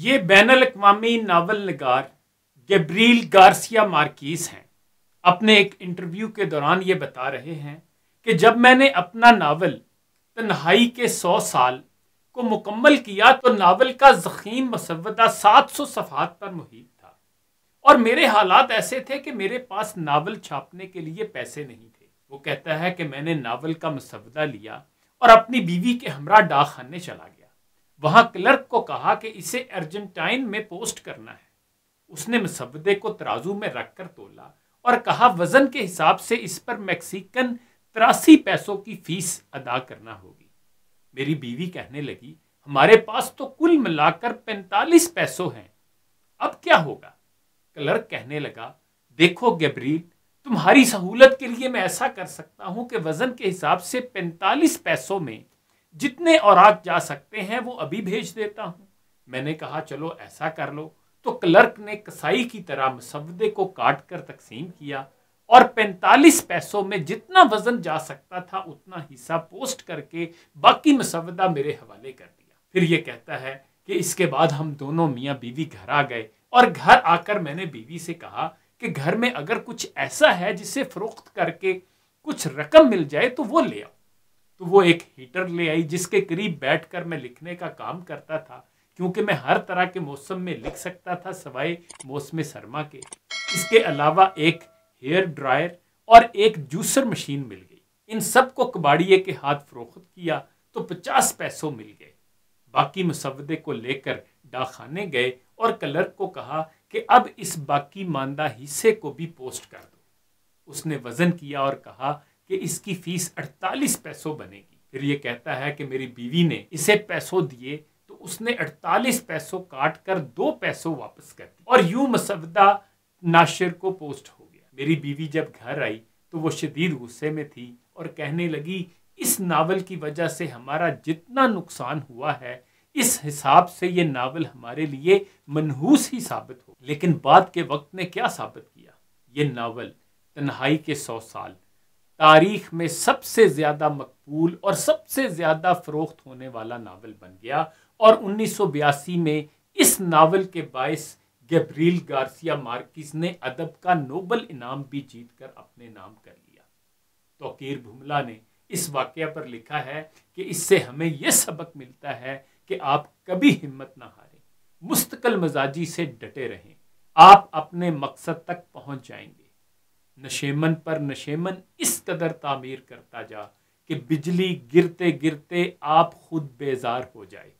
ये बैन अवी नावल नगार गब्रील गार्सिया मार्किस हैं अपने एक इंटरव्यू के दौरान ये बता रहे हैं कि जब मैंने अपना नावल तन्हाई के सौ साल को मुकम्मल किया तो नावल का जखीम मसवदा सात सौ सफ़ात पर मुहित था और मेरे हालात ऐसे थे कि मेरे पास नावल छापने के लिए पैसे नहीं थे वो कहता है कि मैंने नावल का मसवदा लिया और अपनी बीवी के हमरा डाक खाने चला गया वहां क्लर्क को कहा कि इसे अर्जेंटाइन में पोस्ट करना है उसने मुसवदे को तराजू में रखकर तोला और कहा वजन के हिसाब से इस पर मैक्सिकन तिरासी पैसों की फीस अदा करना होगी मेरी बीवी कहने लगी हमारे पास तो कुल मिलाकर पैंतालीस पैसों हैं अब क्या होगा क्लर्क कहने लगा देखो गैब्रील तुम्हारी सहूलत के लिए मैं ऐसा कर सकता हूं कि वजन के हिसाब से पैंतालीस पैसों में जितने और आप जा सकते हैं वो अभी भेज देता हूँ मैंने कहा चलो ऐसा कर लो तो क्लर्क ने कसाई की तरह मुसवदे को काट कर तकसीम किया और 45 पैसों में जितना वजन जा सकता था उतना हिस्सा पोस्ट करके बाकी मसवदा मेरे हवाले कर दिया फिर ये कहता है कि इसके बाद हम दोनों मियाँ बीवी घर आ गए और घर आकर मैंने बीवी से कहा कि घर में अगर कुछ ऐसा है जिसे फरोख्त करके कुछ रकम मिल जाए तो वो ले आओ तो वो एक हीटर ले आई जिसके करीब बैठकर मैं लिखने का काम करता था क्योंकि मैं हर तरह के मौसम में लिख सकता था सवाए मौसम सरमा के इसके अलावा एक हेयर ड्रायर और एक जूसर मशीन मिल गई इन सब को कबाड़िए के हाथ फरोख्त किया तो पचास पैसों मिल गए बाकी मुसवदे को लेकर डाखाने गए और क्लर्क को कहा कि अब इस बाकी मानदा हिस्से को भी पोस्ट कर दो उसने वजन किया और कहा कि इसकी फीस 48 पैसों बनेगी फिर ये कहता है कि मेरी बीवी ने इसे पैसों दिए तो उसने 48 पैसों काट कर दो पैसों वापस कर दिए और यूं मसवदा नाशिर को पोस्ट हो गया मेरी बीवी जब घर आई तो वो शदीद गुस्से में थी और कहने लगी इस नावल की वजह से हमारा जितना नुकसान हुआ है इस हिसाब से ये नावल हमारे लिए मनहूस ही साबित हो लेकिन बाद के वक्त ने क्या साबित किया ये नावल तन्हाई के सौ साल तारीख में सबसे ज़्यादा मकबूल और सबसे ज़्यादा फ़रोख्त होने वाला नावल बन गया और उन्नीस में इस नावल के बायस गैब्रील गार्सिया मार्किस ने अदब का नोबल इनाम भी जीत कर अपने नाम कर लिया तोकीर भुमला ने इस वाक्य पर लिखा है कि इससे हमें यह सबक मिलता है कि आप कभी हिम्मत ना हारें मुस्तकल मजाजी से डटे रहें आप अपने मकसद तक पहुंच जाएंगे नशेमन पर नशेमन इस कदर तामीर करता जा कि बिजली गिरते गिरते आप खुद बेजार हो जाए